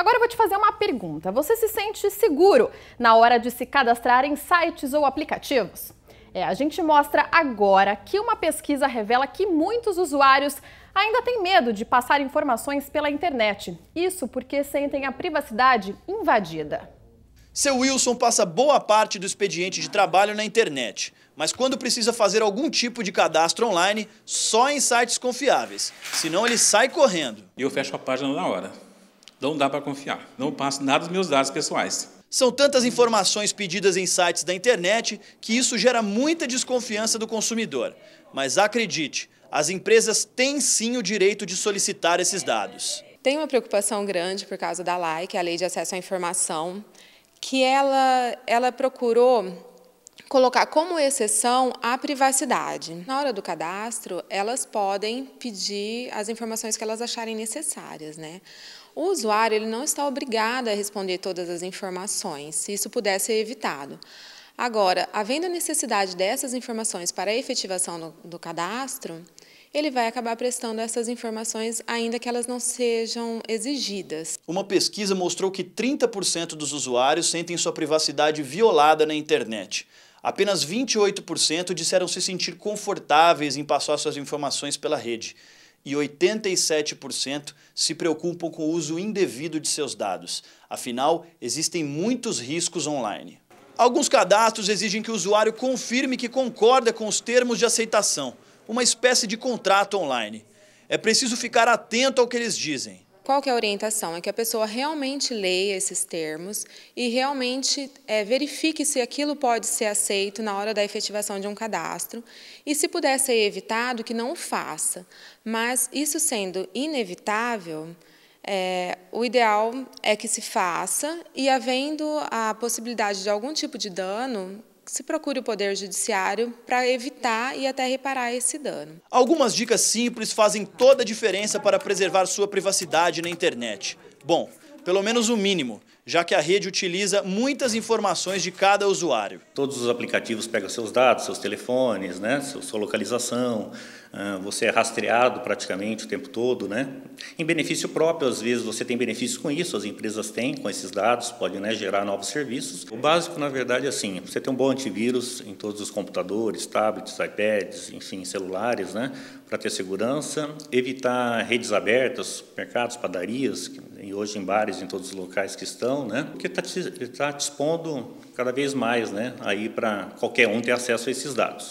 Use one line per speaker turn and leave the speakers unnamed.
Agora eu vou te fazer uma pergunta. Você se sente seguro na hora de se cadastrar em sites ou aplicativos? É, a gente mostra agora que uma pesquisa revela que muitos usuários ainda têm medo de passar informações pela internet. Isso porque sentem a privacidade invadida.
Seu Wilson passa boa parte do expediente de trabalho na internet, mas quando precisa fazer algum tipo de cadastro online, só em sites confiáveis, senão ele sai correndo. E Eu fecho a página na hora. Não dá para confiar. Não passo nada dos meus dados pessoais. São tantas informações pedidas em sites da internet que isso gera muita desconfiança do consumidor. Mas acredite, as empresas têm sim o direito de solicitar esses dados.
Tem uma preocupação grande por causa da LAIC, que é a Lei de Acesso à Informação, que ela, ela procurou colocar como exceção a privacidade. Na hora do cadastro, elas podem pedir as informações que elas acharem necessárias, né? o usuário ele não está obrigado a responder todas as informações, se isso pudesse ser evitado. Agora, havendo a necessidade dessas informações para a efetivação do, do cadastro, ele vai acabar prestando essas informações, ainda que elas não sejam exigidas.
Uma pesquisa mostrou que 30% dos usuários sentem sua privacidade violada na internet. Apenas 28% disseram se sentir confortáveis em passar suas informações pela rede e 87% se preocupam com o uso indevido de seus dados. Afinal, existem muitos riscos online. Alguns cadastros exigem que o usuário confirme que concorda com os termos de aceitação, uma espécie de contrato online. É preciso ficar atento ao que eles dizem.
Qual que é a orientação? É que a pessoa realmente leia esses termos e realmente é, verifique se aquilo pode ser aceito na hora da efetivação de um cadastro e se puder ser evitado, que não o faça. Mas isso sendo inevitável, é, o ideal é que se faça e havendo a possibilidade de algum tipo de dano, se procure o Poder Judiciário para evitar e até reparar esse dano.
Algumas dicas simples fazem toda a diferença para preservar sua privacidade na internet. Bom, pelo menos o mínimo, já que a rede utiliza muitas informações de cada usuário. Todos os aplicativos pegam seus dados, seus telefones, né, sua localização, ah, você é
rastreado praticamente o tempo todo. Né? Em benefício próprio, às vezes você tem benefício com isso, as empresas têm com esses dados, podem né, gerar novos serviços. O básico, na verdade, é assim, você tem um bom antivírus em todos os computadores, tablets, iPads, enfim, celulares, né, para ter segurança, evitar redes abertas, mercados, padarias, e hoje em bares, em todos os locais que estão, né? Porque está te, tá expondo cada vez mais, né? Aí para qualquer um ter acesso a esses dados.